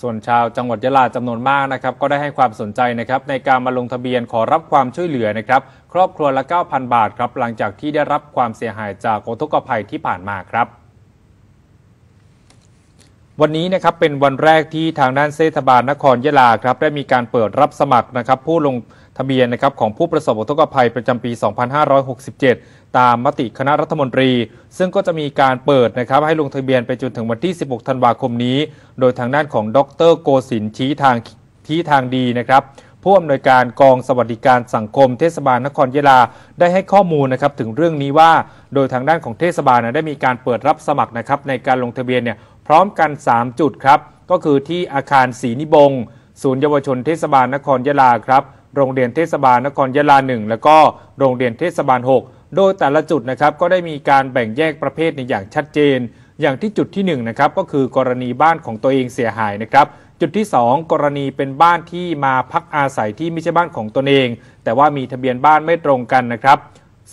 ส่วนชาวจังหวัดยะลาจำนวนมากนะครับ ก็ได้ให้ความสนใจนะครับ ในการมาลงทะเบียนขอรับความช่วยเหลือนะครับ ครอบครัวละ 9,000 บาทครับ หลังจากที่ได้รับความเสียหายจากโอทุกภัยที่ผ่านมาครับวันนี้นะครับเป็นวันแรกที่ทางด้านเทศบาลนครยะลาครับได้มีการเปิดรับสมัครนะครับผู้ลงทะเบียนนะครับของผู้ประสบอุทกภัยประจำปี 2567 ตามมติคณะรัฐมนตรี ซึ่งก็จะมีการเปิดนะครับ ให้ลงทะเบียนไปจนถึงวันที่ 16 ธันวาคมนี้ โดยทางด้านของดรโกศินชี้ทางที่ทางดีนะครับ ผู้อำนวยการกองสวัสดิการสังคม เทศบาลนครยะลาได้ให้ข้อมูลนะครับถึงเรื่องนี้ว่า โดยทางด้านของเทศบาลนะได้มีการเปิดรับสมัครนะครับในการลงทะเบียนเนี่ยพร้อมกัน 3 จุดครับก็คือที่อาคารศรีนิบง ศูนย์เยาวชนเทศบาลนครยะลาครับ โรงเรียนเทศบาลนครยะลา 1 แล้วก็โรงเรียนเทศบาล 6 โดยแต่ละจุดนะครับก็ได้มีการแบ่งแยกประเภทในอย่างชัดเจน อย่างที่จุดที่1นนะครับก็คือกรณีบ้านของตัวเองเสียหายนะครับจุดที่ 2 กรณีเป็นบ้านที่มาพักอาศัยที่ไม่ใช่บ้านของตนเอง แต่ว่ามีทะเบียนบ้านไม่ตรงกันนะครับ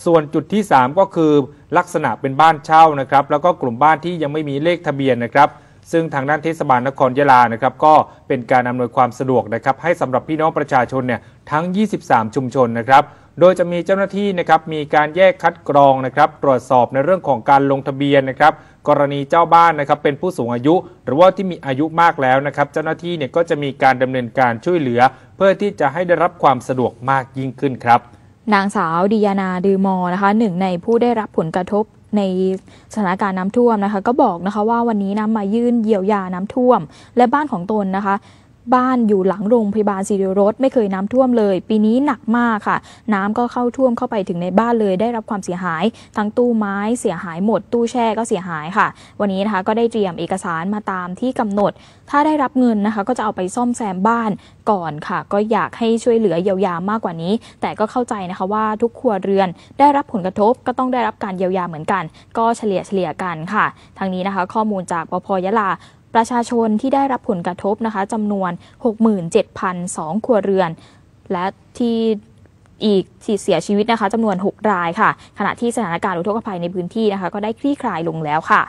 ส่วนจุดที่ 3 ก็คือลักษณะเป็นบ้านเช่านะครับแล้วก็กลุ่มบ้านที่ยังไม่มีเลขทะเบียนนะครับ ซึ่งทางด้านเทศบาลนครยะลานะครับก็เป็นการอำนวยความสะดวกนะครับให้สำหรับพี่น้องประชาชนเนี่ยทั้ง 23 ชุมชนนะครับโดยจะมีเจ้าหน้าที่นะครับมีการแยกคัดกรองนะครับตรวจสอบในเรื่องของการลงทะเบียนนะครับ กรณีเจ้าบ้านนะครับเป็นผู้สูงอายุ หรือว่าที่มีอายุมากแล้วนะครับเจ้าหน้าที่เนี่ยก็จะมีการดำเนินการช่วยเหลือ เพื่อที่จะให้ได้รับความสะดวกมากยิ่งขึ้นครับนางสาวดิยานา ดือมอนะคะ หนึ่งในผู้ได้รับผลกระทบในสถานการณ์น้ำท่วมนะคะ ก็บอกนะคะว่าวันนี้นำมายื่นเยียวยาน้ำท่วม และบ้านของตนนะคะบ้านอยู่หลังโรงพยาบาลสิริรสไม่เคยน้ำท่วมเลย ปีนี้หนักมากค่ะ น้ำก็เข้าท่วมเข้าไปถึงในบ้านเลยได้รับความเสียหาย ทั้งตู้ไม้เสียหายหมด ตู้แช่ก็เสียหายค่ะ วันนี้นะคะก็ได้เตรียมเอกสารมาตามที่กำหนด ถ้าได้รับเงินนะคะก็จะเอาไปซ่อมแซมบ้านก่อนค่ะก็อยากให้ช่วยเหลือเยียวยามากกว่านี้ แต่ก็เข้าใจนะคะว่าทุกครัวเรือนได้รับผลกระทบ ก็ต้องได้รับการเยียวยาเหมือนกัน ก็เฉลี่ยเฉลี่ยกันค่ะทางนี้นะคะ ข้อมูลจากปพยะลาประชาชนที่ได้รับผลกระทบนะคะจำนวน 67,002ครัวเรือน และที่อีกเสียชีวิตนะคะจำนวน 6 รายค่ะ ขณะที่สถานการณ์อุทกภัยในพื้นที่นะคะ ก็ได้คลี่คลายลงแล้วค่ะ